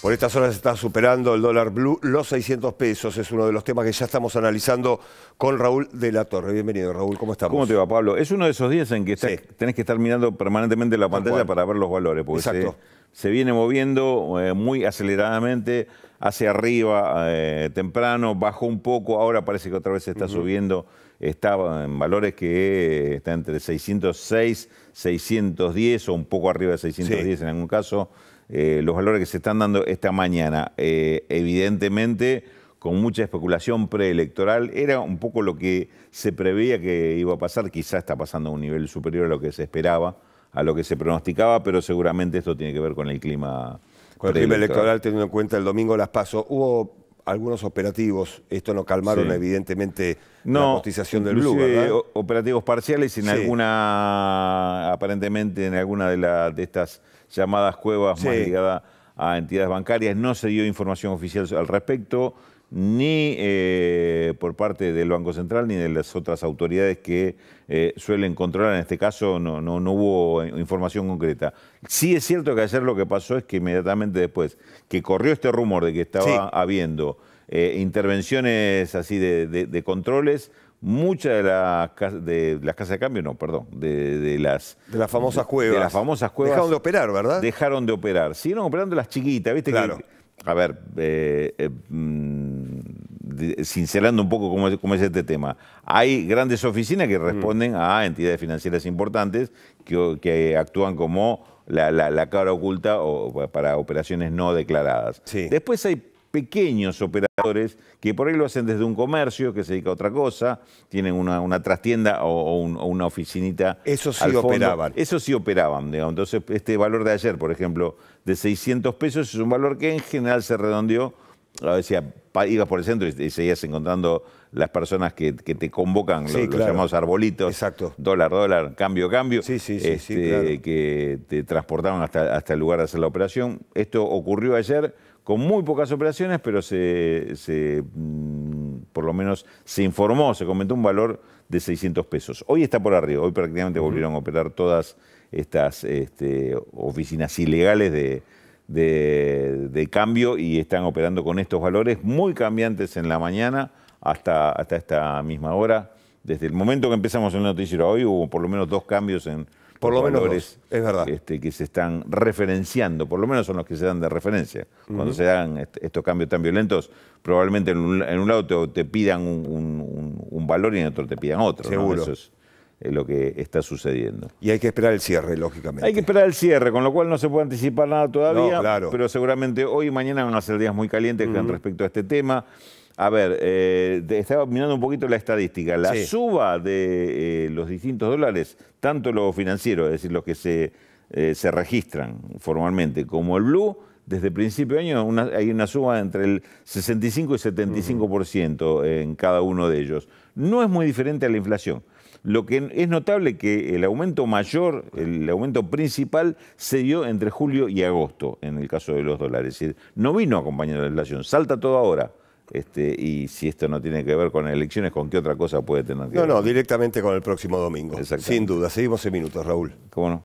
Por estas horas se está superando el dólar blue los 600 pesos. Es uno de los temas que ya estamos analizando con Raúl de la Torre. Bienvenido, Raúl. ¿Cómo estamos? ¿Cómo te va, Pablo? Es uno de esos días en que tenés que estar mirando permanentemente la pantalla para ver los valores. Porque Se, viene moviendo eh, muy aceleradamente hacia arriba eh, temprano, bajó un poco, ahora parece que otra vez se está subiendo. Está en valores que eh, está entre 606, 610 o un poco arriba de 610 en algún caso. Eh, los valores que se están dando esta mañana, eh, evidentemente con mucha especulación preelectoral, era un poco lo que se preveía que iba a pasar, Quizá está pasando a un nivel superior a lo que se esperaba, a lo que se pronosticaba, pero seguramente esto tiene que ver con el clima. Con el clima electoral, teniendo en cuenta el domingo las paso. Hubo algunos operativos, esto no calmaron evidentemente la cotización del blue, ¿verdad? operativos parciales en alguna, aparentemente en alguna de, de estas llamadas cuevas más ligadas a entidades bancarias, no se dio información oficial al respecto, ni eh, por parte del Banco Central ni de las otras autoridades que eh, suelen controlar. En este caso no, no, no, hubo eh, información concreta. Sí es cierto que ayer lo que pasó es que inmediatamente después que corrió este rumor de que estaba habiendo intervenciones así de, de controles, muchas de, de, las casas de cambio, no, perdón, de, las... De las famosas cuevas. De las famosas cuevas. Dejaron de operar, ¿verdad? Dejaron de operar. Siguieron operando las chiquitas, ¿viste? Claro. a ver, eh, eh mm, sincerando un poco cómo es, este tema. Hay grandes oficinas que mm. responden a entidades financieras importantes que, actúan como la, la, cara oculta o para operaciones no declaradas. Sí. Después hay pequeños operadores que por ahí lo hacen desde un comercio que se dedica a otra cosa, tienen una, trastienda o, una oficinita. Eso sí operaban. Eso sí operaban, digamos. Entonces, este valor de ayer, por ejemplo, de 600 pesos es un valor que en general se redondeó a veces ibas por el centro y, seguías encontrando las personas que, te convocan, los, llamados arbolitos, dólar, dólar, cambio, cambio, este, que te transportaban hasta, hasta el lugar de hacer la operación. Esto ocurrió ayer con muy pocas operaciones, pero se, mm, por lo menos se informó, se comentó un valor de 600 pesos. Hoy está por arriba, hoy prácticamente volvieron a operar todas estas este, oficinas ilegales de, de, cambio y están operando con estos valores muy cambiantes en la mañana hasta, hasta esta misma hora. Desde el momento que empezamos el noticiero hoy hubo por lo menos dos cambios en por valores es verdad. Este, que se están referenciando, por lo menos son los que se dan de referencia. Cuando se dan estos cambios tan violentos, probablemente en un, lado te, pidan un, valor y en otro te pidan otro. Seguro lo que está sucediendo. Y hay que esperar el cierre, lógicamente. Hay que esperar el cierre, con lo cual no se puede anticipar nada todavía, pero seguramente hoy y mañana van a ser días muy calientes con respecto a este tema. A ver, eh, estaba mirando un poquito la estadística. La suba de eh, los distintos dólares, tanto los financieros, es decir, los que se, eh, se registran formalmente, como el blue, desde principio de año hay una suba entre el 65 y 75% en cada uno de ellos. No es muy diferente a la inflación. Lo que es notable que el aumento mayor, el aumento principal, se dio entre julio y agosto en el caso de los dólares. Es decir, no vino acompañado de la inflación, salta todo ahora. Este, y si esto no tiene que ver con elecciones, ¿con qué otra cosa puede tener que ver? No, no, directamente con el próximo domingo. Sin duda. Seguimos en minutos, Raúl. ¿Cómo no?